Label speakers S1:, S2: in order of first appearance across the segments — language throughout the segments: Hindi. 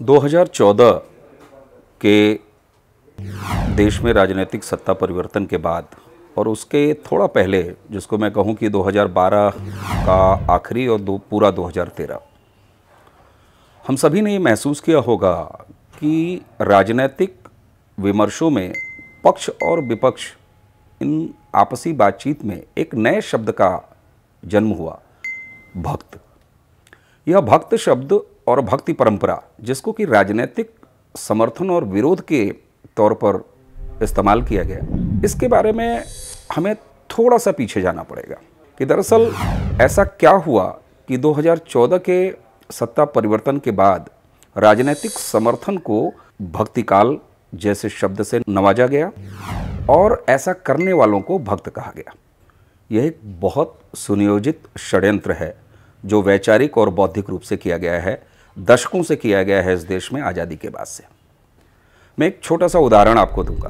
S1: 2014 के देश में राजनीतिक सत्ता परिवर्तन के बाद और उसके थोड़ा पहले जिसको मैं कहूं कि 2012 का आखिरी और दो पूरा 2013 हम सभी ने ये महसूस किया होगा कि राजनीतिक विमर्शों में पक्ष और विपक्ष इन आपसी बातचीत में एक नए शब्द का जन्म हुआ भक्त यह भक्त शब्द और भक्ति परंपरा जिसको कि राजनीतिक समर्थन और विरोध के तौर पर इस्तेमाल किया गया इसके बारे में हमें थोड़ा सा पीछे जाना पड़ेगा कि दरअसल ऐसा क्या हुआ कि 2014 के सत्ता परिवर्तन के बाद राजनीतिक समर्थन को भक्तिकाल जैसे शब्द से नवाजा गया और ऐसा करने वालों को भक्त कहा गया यह एक बहुत सुनियोजित षड्यंत्र है जो वैचारिक और बौद्धिक रूप से किया गया है दशकों से किया गया है इस देश में आज़ादी के बाद से मैं एक छोटा सा उदाहरण आपको दूंगा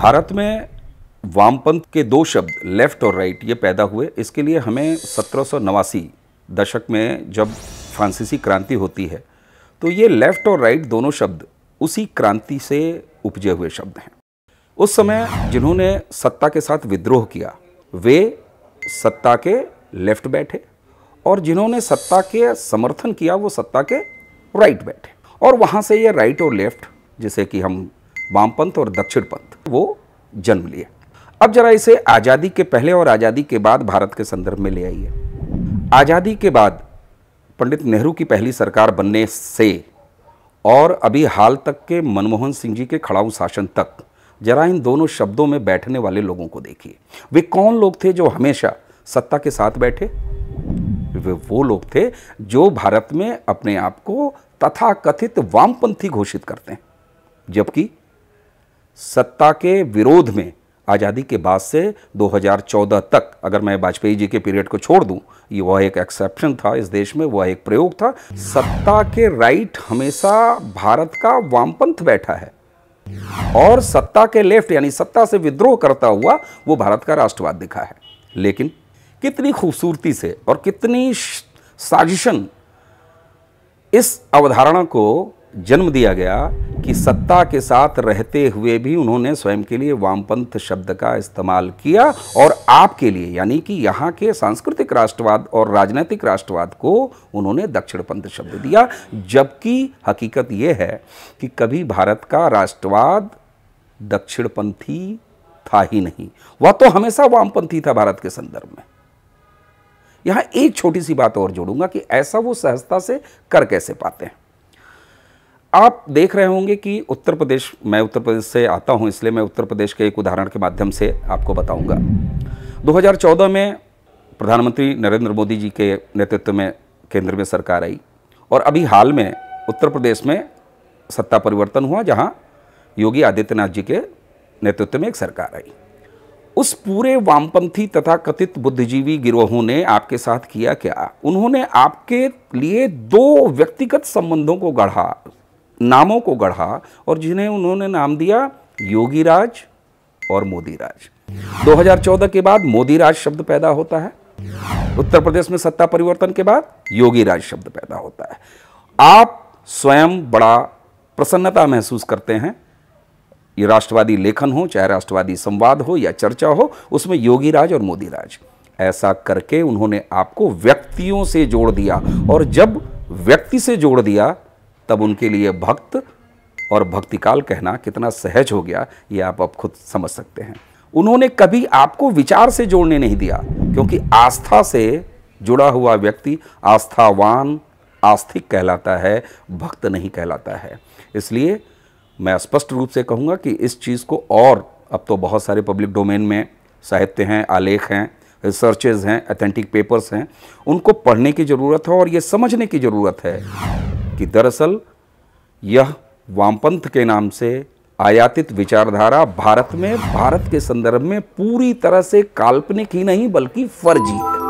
S1: भारत में वामपंथ के दो शब्द लेफ्ट और राइट ये पैदा हुए इसके लिए हमें सत्रह दशक में जब फ्रांसीसी क्रांति होती है तो ये लेफ्ट और राइट दोनों शब्द उसी क्रांति से उपजे हुए शब्द हैं उस समय जिन्होंने सत्ता के साथ विद्रोह किया वे सत्ता के लेफ्ट बैठे और जिन्होंने सत्ता के समर्थन किया वो सत्ता के राइट बैठे और वहाँ से ये राइट और लेफ्ट जिसे कि हम वामपंथ और दक्षिण पंथ वो जन्म लिए अब जरा इसे आज़ादी के पहले और आज़ादी के बाद भारत के संदर्भ में ले आइए आज़ादी के बाद पंडित नेहरू की पहली सरकार बनने से और अभी हाल तक के मनमोहन सिंह जी के खड़ाऊ शासन तक जरा इन दोनों शब्दों में बैठने वाले लोगों को देखिए वे कौन लोग थे जो हमेशा सत्ता के साथ बैठे वे वो लोग थे जो भारत में अपने आप को तथा कथित वामपंथी घोषित करते हैं जबकि सत्ता के विरोध में आज़ादी के बाद से 2014 तक अगर मैं वाजपेयी जी के पीरियड को छोड़ दूं ये वह एक एक्सेप्शन था इस देश में वह एक प्रयोग था सत्ता के राइट हमेशा भारत का वामपंथ बैठा है और सत्ता के लेफ्ट यानी सत्ता से विद्रोह करता हुआ वो भारत का राष्ट्रवाद दिखा है लेकिन कितनी खूबसूरती से और कितनी साजिशन इस अवधारणा को जन्म दिया गया कि सत्ता के साथ रहते हुए भी उन्होंने स्वयं के लिए वामपंथ शब्द का इस्तेमाल किया और आपके लिए यानी कि यहाँ के सांस्कृतिक राष्ट्रवाद और राजनीतिक राष्ट्रवाद को उन्होंने दक्षिणपंथ शब्द दिया जबकि हकीकत यह है कि कभी भारत का राष्ट्रवाद दक्षिणपंथी था ही नहीं वह तो हमेशा वामपंथी था भारत के संदर्भ में यहाँ एक छोटी सी बात और जोड़ूंगा कि ऐसा वो सहजता से कर कैसे पाते हैं आप देख रहे होंगे कि उत्तर प्रदेश मैं उत्तर प्रदेश से आता हूँ इसलिए मैं उत्तर प्रदेश के एक उदाहरण के माध्यम से आपको बताऊँगा 2014 में प्रधानमंत्री नरेंद्र मोदी जी के नेतृत्व में केंद्र में सरकार आई और अभी हाल में उत्तर प्रदेश में सत्ता परिवर्तन हुआ जहाँ योगी आदित्यनाथ जी के नेतृत्व में एक सरकार आई उस पूरे वामपंथी तथा कथित बुद्धिजीवी गिरोहों ने आपके साथ किया क्या उन्होंने आपके लिए दो व्यक्तिगत संबंधों को गढ़ा नामों को गढ़ा और जिन्हें उन्होंने नाम दिया योगी राज और मोदी राज 2014 के बाद मोदी राज शब्द पैदा होता है उत्तर प्रदेश में सत्ता परिवर्तन के बाद योगी राज शब्द पैदा होता है आप स्वयं बड़ा प्रसन्नता महसूस करते हैं ये राष्ट्रवादी लेखन हो चाहे राष्ट्रवादी संवाद हो या चर्चा हो उसमें योगी राज और मोदी राज ऐसा करके उन्होंने आपको व्यक्तियों से जोड़ दिया और जब व्यक्ति से जोड़ दिया तब उनके लिए भक्त और भक्तिकाल कहना कितना सहज हो गया ये आप अब खुद समझ सकते हैं उन्होंने कभी आपको विचार से जोड़ने नहीं दिया क्योंकि आस्था से जुड़ा हुआ व्यक्ति आस्थावान आस्थिक कहलाता है भक्त नहीं कहलाता है इसलिए मैं स्पष्ट रूप से कहूँगा कि इस चीज़ को और अब तो बहुत सारे पब्लिक डोमेन में साहित्य हैं आलेख हैं रिसर्चेज हैं अथेंटिक पेपर्स हैं उनको पढ़ने की ज़रूरत है और ये समझने की ज़रूरत है कि दरअसल यह वामपंथ के नाम से आयातित विचारधारा भारत में भारत के संदर्भ में पूरी तरह से काल्पनिक ही नहीं बल्कि फर्जी है